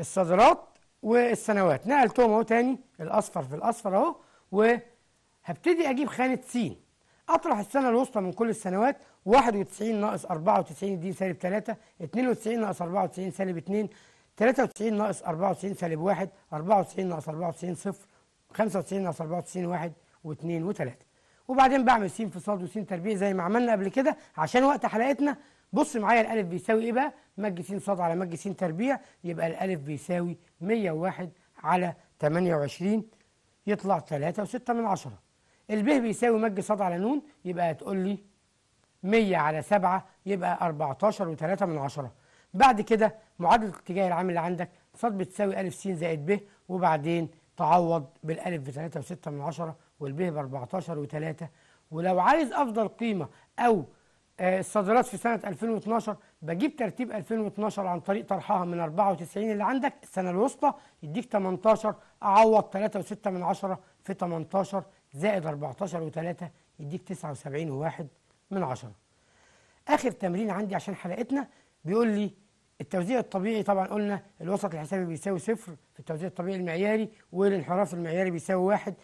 الصادرات والسنوات نقلتهم اهو تاني الاصفر في الاصفر اهو وهبتدي اجيب خانه س اطرح السنه الوسطى من كل السنوات 91 ناقص 94 دي سالب 3 92 ناقص 94 سالب 2 93 ناقص 94 سالب 1 94 ناقص 94 صفر 95 ناقص 94 1 و2 و3 وبعدين بعمل س في صاد وس تربيع زي ما عملنا قبل كده عشان وقت حلقتنا بص معايا الالف بيساوي ايه بقى مج س صاد على مج س تربيع يبقى الالف بيساوي 101 على 28 يطلع 3.6 من عشرة الب بيساوي مج صاد على ن يبقى هتقول لي 100 على 7 يبقى 14 و3 من عشرة بعد كده معادلة الاتجاه العام اللي عندك صاد بتساوي أ س زائد ب وبعدين تعوض بالألف بتلاتة وستة من عشرة والبيه ب 14 و3 ولو عايز افضل قيمه او آه، الصادرات في سنه 2012 بجيب ترتيب 2012 عن طريق طرحها من 94 اللي عندك السنه الوسطى يديك 18 اعوض 3.6 من 10 في 18 زائد 14 و3 يديك 79 و1 من 10 اخر تمرين عندي عشان حلقتنا بيقول لي التوزيع الطبيعي طبعا قلنا الوسط الحسابي بيساوي صفر في التوزيع الطبيعي المعياري والانحراف المعياري بيساوي واحد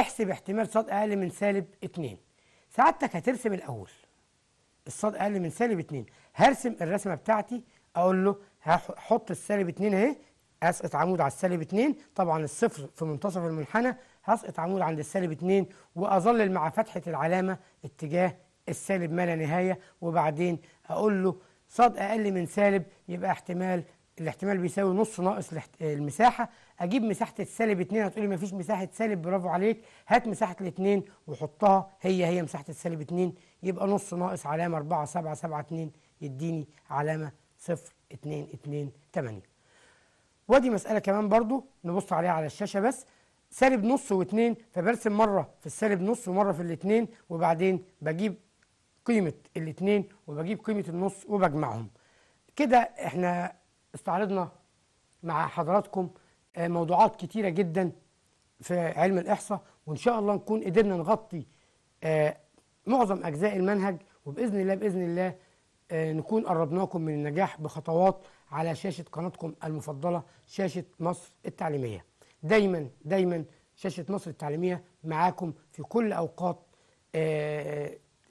احسب احتمال صاد اقل من سالب 2 سعادتك هترسم الاول الصاد اقل من سالب 2 هرسم الرسمه بتاعتي اقول له هحط السالب 2 اهي اسقط عمود على السالب 2 طبعا الصفر في منتصف المنحنى هسقط عمود عند السالب 2 واظلل مع فتحه العلامه اتجاه السالب ما لا نهايه وبعدين اقول له صاد اقل من سالب يبقى احتمال الاحتمال بيساوي نص ناقص المساحه اجيب مساحه السالب 2 هتقولي ما فيش مساحه سالب برافو عليك هات مساحه الاثنين وحطها هي هي مساحه السالب 2 يبقى نص ناقص علامه 4 7 7 2 يديني علامه 0 2 2 8 ودي مساله كمان برضو نبص عليها على الشاشه بس سالب نص واثنين فبرسم مره في السالب نص ومره في الاثنين وبعدين بجيب قيمه الاثنين وبجيب قيمه النص وبجمعهم كده احنا استعرضنا مع حضراتكم آه، موضوعات كتيرة جدا في علم الإحصاء وإن شاء الله نكون قدرنا نغطي آه، معظم أجزاء المنهج وبإذن الله بإذن الله آه، نكون قربناكم من النجاح بخطوات على شاشة قناتكم المفضلة شاشة مصر التعليمية دايما دايما شاشة مصر التعليمية معاكم في كل أوقات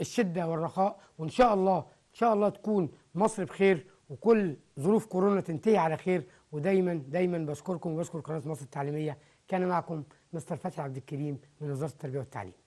الشدة والرخاء وإن شاء الله إن شاء الله تكون مصر بخير وكل ظروف كورونا تنتهي على خير ودايما دايما بشكركم وبشكر قناه مصر التعليميه كان معكم مستر فتحي عبد الكريم من وزاره التربيه والتعليم